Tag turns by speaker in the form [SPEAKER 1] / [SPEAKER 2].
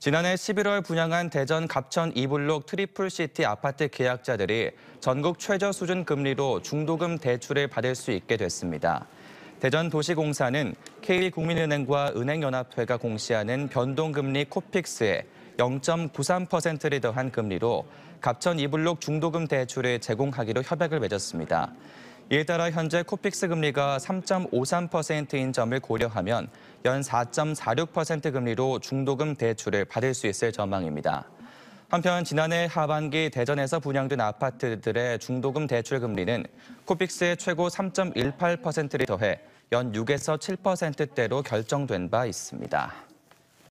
[SPEAKER 1] 지난해 11월 분양한 대전 갑천 2블록 트리플 시티 아파트 계약자들이 전국 최저 수준 금리로 중도금 대출을 받을 수 있게 됐습니다. 대전 도시공사는 K국민은행과 은행연합회가 공시하는 변동금리 코픽스에 0.93%를 더한 금리로 갑천 2블록 중도금 대출을 제공하기로 협약을 맺었습니다. 이에 따라 현재 코픽스 금리가 3.53%인 점을 고려하면 연 4.46% 금리로 중도금 대출을 받을 수 있을 전망입니다. 한편 지난해 하반기 대전에서 분양된 아파트들의 중도금 대출 금리는 코픽스의 최고 3.18%를 더해 연 6에서 7%대로 결정된 바 있습니다.